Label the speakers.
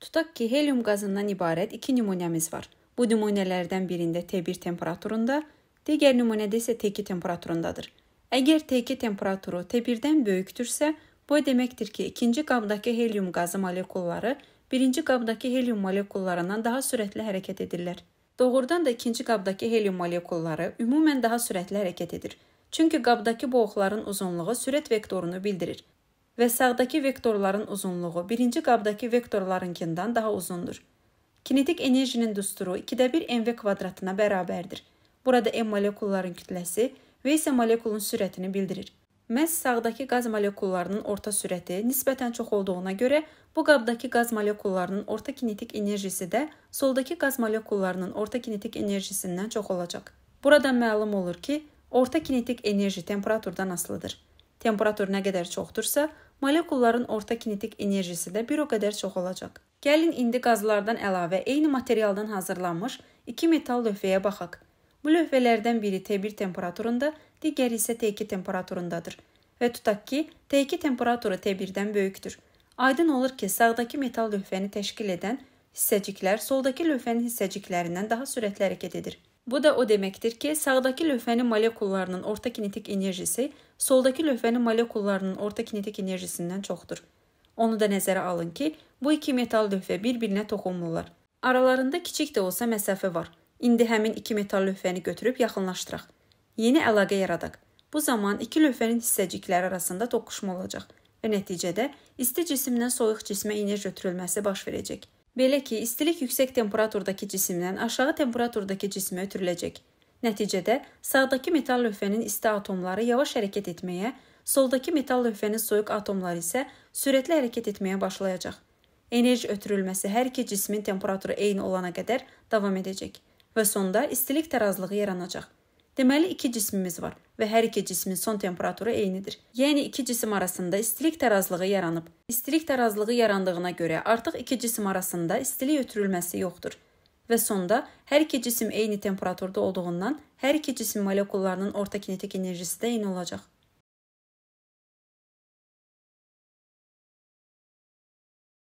Speaker 1: Tutaq ki, helium qazından ibarət iki nümunəmiz var. Bu nümunələrdən birində T1 temperaturunda, digər nümunədə isə T2 temperaturundadır. Əgər T2 temperaturu T1-dən böyükdürsə, bu deməkdir ki, ikinci qabdakı helium qazı molekulları birinci qabdakı helium molekullarından daha sürətli hərəkət edirlər. Doğrudan da ikinci qabdakı helium molekulları ümumən daha sürətli hərəkət edir. Çünki qabdakı boğuqların uzunluğu sürət vektorunu bildirir və sağdakı vektorların uzunluğu birinci qabdakı vektorlarınkindən daha uzundur. Kinetik enerjinin düsturu 2/1 mv kvadratına bərabərdir. Burada m molekulların kütləsi və isə molekulun sürətini bildirir. Məhz sağdakı qaz molekullarının orta sürəti nisbətən çox olduğuna görə bu qabdakı qaz molekullarının orta kinetik enerjisi də soldakı qaz molekullarının orta kinetik enerjisindən çox olacaq. Burada məlum olur ki, orta kinetik enerji temperaturdan asılıdır temperatur nə qədər çoxdursa, molekulların orta kinetik enerjisi də bir o qədər çox olacaq. Gəlin indi qazlardan əlavə eyni materialdan hazırlanmış iki metal lövhəyə baxaq. Bu lövhələrdən biri T1 temperaturunda, digəri isə T2 temperaturundadır. Və tutaq ki, T2 temperaturu T1-dən böyükdür. Aydın olur ki, sağdakı metal lövhəni təşkil edən hissəciklər soldakı lövhənin hissəciklərindən daha sürətlə hərəkət edir. Bu da o deməkdir ki, sağdakı lövhənin molekullarının orta kinetik enerjisi soldakı lövhənin molekullarının orta kinetik enerjisindən çoxdur. Onu da nəzərə alın ki, bu iki metal lövhə bir-birinə toxunmurlar. Aralarında kiçik də olsa məsafə var. İndi həmin iki metal lövhəni götürüb yaxınlaşdıraq. Yeni əlaqə yaradaq. Bu zaman iki lövhənin hissəcikləri arasında toqquşma olacaq və nəticədə isti cisimdən soyuq cismə enerji ötürülməsi baş verəcək. Belə ki, istilik yüksək temperaturdakı cisimdən aşağı temperaturdakı cisimə ötürüləcək. Nəticədə sağdakı metal lövhənin isti atomları yavaş hərəkət etməyə, soldakı metal lövhənin soyuq atomları isə sürətli hərəkət etməyə başlayacaq. Enerji ötürülməsi hər iki cismin temperaturu eyni olana qədər davam edəcək və sonda istilik tarazlığı yaranacaq. Deməli iki cismimiz var və hər iki cismin son temperaturu eynidir. Yəni iki cisim arasında istilik tarazlığı yaranıb. İstilik tarazlığı yarandığına görə artıq iki cisim arasında istilik ötürülməsi yoxdur. Və sonda hər iki cisim eyni temperaturda olduğundan hər iki cisim molekullarının orta kinetik enerjisi də eyni olacaq.